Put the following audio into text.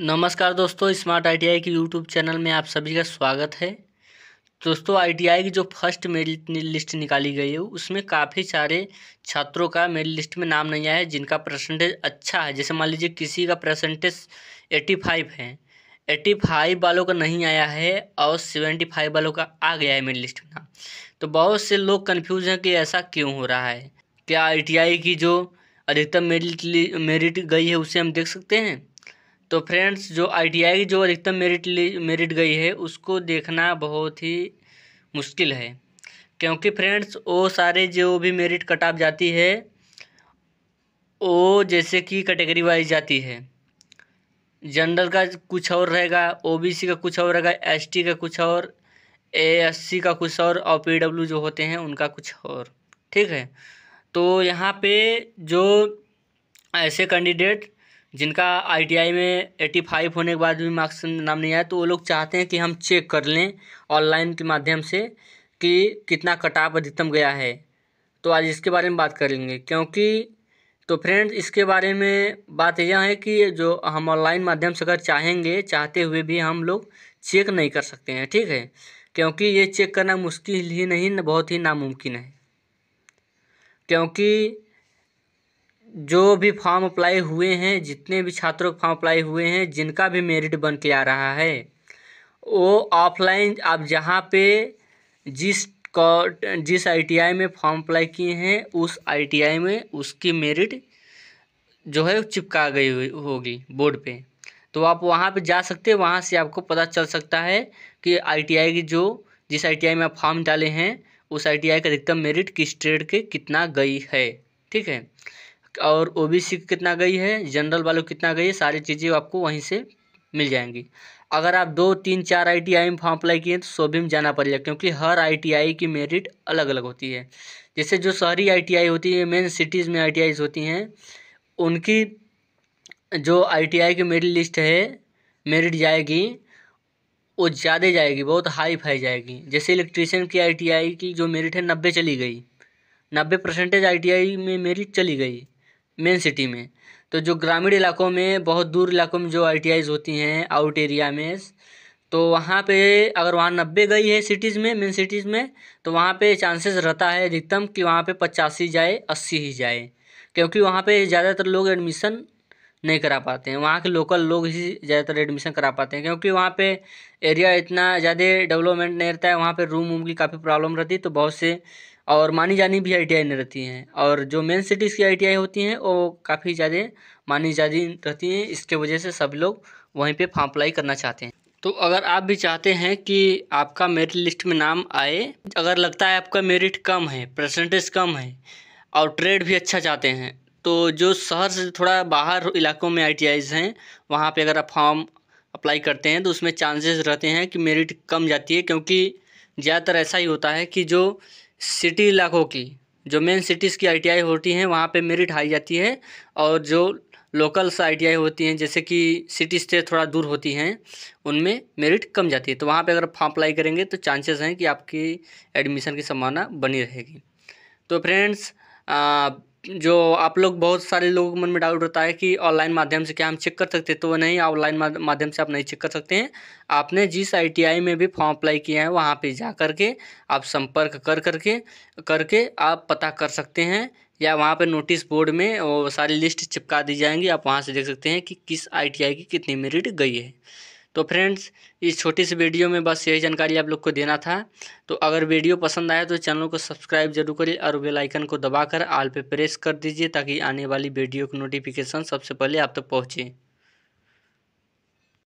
नमस्कार दोस्तों Smart ITI के यूट्यूब चैनल में आप सभी का स्वागत है दोस्तों आईटीआई की जो फर्स्ट मेरिट लिस्ट निकाली गई है उसमें काफ़ी सारे छात्रों का मेरिट लिस्ट में नाम नहीं आया है जिनका परसेंटेज अच्छा है जैसे मान लीजिए किसी का परसेंटेज एट्टी फाइव है एट्टी फाइव वालों का नहीं आया है और सेवेंटी फाइव वालों का आ गया है मेरिट लिस्ट में नाम तो बहुत से लोग कन्फ्यूज़ हैं कि ऐसा क्यों हो रहा है क्या आई की जो अधिकतम मेरिट मेरिट गई है उसे हम देख सकते हैं तो फ्रेंड्स जो आई की जो अधिकतम मेरिट मेरिट गई है उसको देखना बहुत ही मुश्किल है क्योंकि फ्रेंड्स वो सारे जो भी मेरिट कट ऑफ जाती है वो जैसे कि कैटेगरी वाइज जाती है जनरल का कुछ और रहेगा ओबीसी का कुछ और रहेगा एसटी का कुछ और एएससी का कुछ और और पी जो होते हैं उनका कुछ और ठीक है तो यहाँ पे जो ऐसे कैंडिडेट जिनका आईटीआई में एटी फाइव होने के बाद भी मार्क्स नाम नहीं आया तो वो लोग चाहते हैं कि हम चेक कर लें ऑनलाइन के माध्यम से कि कितना कटाप अधिकतम गया है तो आज इसके बारे में बात करेंगे क्योंकि तो फ्रेंड इसके बारे में बात यह है कि जो हम ऑनलाइन माध्यम से अगर चाहेंगे चाहते हुए भी हम लोग चेक नहीं कर सकते हैं ठीक है क्योंकि ये चेक करना मुश्किल ही नहीं बहुत ही नामुमकिन है क्योंकि जो भी फॉर्म अप्लाई हुए हैं जितने भी छात्रों के फॉर्म अप्लाई हुए हैं जिनका भी मेरिट बन के आ रहा है वो ऑफलाइन आप जहाँ पे जिस जिस आईटीआई में फॉर्म अप्लाई किए हैं उस आईटीआई में उसकी मेरिट जो है चिपका गई होगी बोर्ड पे तो आप वहाँ पे जा सकते हैं वहाँ से आपको पता चल सकता है कि आईटीआई की जो जिस आईटीआई में आप फॉर्म डाले हैं उस आईटीआई का अधिकतम मेरिट किस ट्रेड के कितना गई है ठीक है और ओ बी सी कितना गई है जनरल वालों कितना गई है सारी चीज़ें आपको वहीं से मिल जाएंगी अगर आप दो तीन चार आई टी आई में फॉर्म अप्लाई किए तो सो भी में जाना पड़ेगा क्योंकि हर आई टी आई की मेरिट अलग अलग होती है जैसे जो शहरी आई टी आई होती है मेन सिटीज़ में आई टी आई होती हैं उनकी जो आई टी आई की मेरिट लिस्ट है मेरिट जाएगी वो ज़्यादा जाएगी बहुत हाई फाई जाएगी जैसे इलेक्ट्रीशियन की आई टी आई की जो मेरिट है नब्बे चली गई नब्बे परसेंटेज आई टी आई में मेरिट चली गई मेन सिटी में तो जो ग्रामीण इलाकों में बहुत दूर इलाकों में जो आई होती हैं आउट एरिया में तो वहाँ पे अगर वहाँ नब्बे गई है सिटीज़ में मेन सिटीज़ में तो वहाँ पे चांसेस रहता है अधिकतम कि वहाँ पे पचासी जाए अस्सी ही जाए क्योंकि वहाँ पे ज़्यादातर लोग एडमिशन नहीं करा पाते हैं वहाँ के लोकल लोग ही ज़्यादातर एडमिशन करा पाते हैं क्योंकि वहाँ पे एरिया इतना ज़्यादा डेवलपमेंट नहीं रहता है वहाँ पे रूम वूम की काफ़ी प्रॉब्लम रहती है तो बहुत से और मानी जानी भी आई टी रहती हैं और जो मेन सिटीज़ की आई होती हैं वो काफ़ी ज़्यादा मानी जानी रहती हैं इसके वजह से सब लोग वहीं पे फॉर्म अप्लाई करना चाहते हैं तो अगर आप भी चाहते हैं कि आपका मेरिट लिस्ट में नाम आए अगर लगता है आपका मेरिट कम है परसेंटेज कम है और ट्रेड भी अच्छा चाहते हैं तो जो शहर से थोड़ा बाहर इलाकों में आई हैं वहाँ पर अगर आप फॉर्म अप्लाई करते हैं तो उसमें चांसेस रहते हैं कि मेरिट कम जाती है क्योंकि ज़्यादातर ऐसा ही होता है कि जो सिटी इलाकों की जो मेन सिटीज़ की आई होती हैं वहाँ पर मेरिट हाई जाती है और जो लोकल्स आई होती हैं जैसे कि सिटी से थोड़ा दूर होती हैं उनमें मेरिट कम जाती है तो वहाँ पे अगर फॉर्म अप्लाई करेंगे तो चांसेस हैं कि आपकी एडमिशन की संभावना बनी रहेगी तो फ्रेंड्स जो आप लोग बहुत सारे लोगों के मन में डाउट होता है कि ऑनलाइन माध्यम से क्या हम चेक कर सकते हैं तो वो नहीं ऑनलाइन माध्यम से आप नहीं चेक कर सकते हैं आपने जिस आईटीआई में भी फॉर्म अप्लाई किया है वहाँ पे जा कर के आप संपर्क कर करके करके आप पता कर सकते हैं या वहाँ पे नोटिस बोर्ड में वो सारी लिस्ट चिपका दी जाएंगी आप वहाँ से देख सकते हैं कि किस आई की कितनी मेरिट गई है तो फ्रेंड्स इस छोटी सी वीडियो में बस यही जानकारी आप लोग को देना था तो अगर वीडियो पसंद आए तो चैनल को सब्सक्राइब जरूर करें और बेल आइकन को दबाकर आल पे प्रेस कर दीजिए ताकि आने वाली वीडियो की नोटिफिकेशन सबसे पहले आप तक तो पहुँचे